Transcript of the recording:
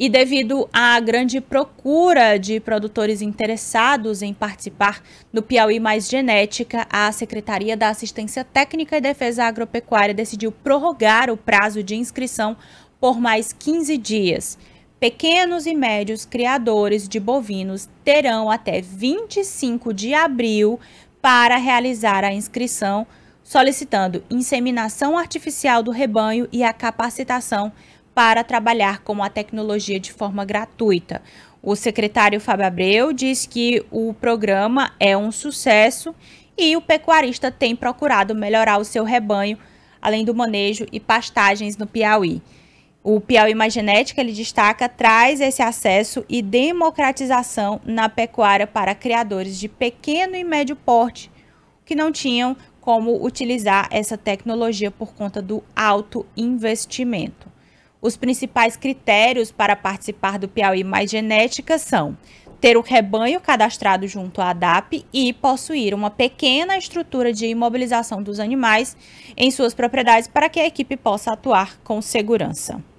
E devido à grande procura de produtores interessados em participar do Piauí Mais Genética, a Secretaria da Assistência Técnica e Defesa Agropecuária decidiu prorrogar o prazo de inscrição por mais 15 dias. Pequenos e médios criadores de bovinos terão até 25 de abril para realizar a inscrição, solicitando inseminação artificial do rebanho e a capacitação para trabalhar com a tecnologia de forma gratuita. O secretário Fábio Abreu diz que o programa é um sucesso e o pecuarista tem procurado melhorar o seu rebanho, além do manejo e pastagens no Piauí. O Piauí Mais Genética, ele destaca, traz esse acesso e democratização na pecuária para criadores de pequeno e médio porte que não tinham como utilizar essa tecnologia por conta do alto investimento. Os principais critérios para participar do Piauí Mais Genética são ter o rebanho cadastrado junto à ADAP e possuir uma pequena estrutura de imobilização dos animais em suas propriedades para que a equipe possa atuar com segurança.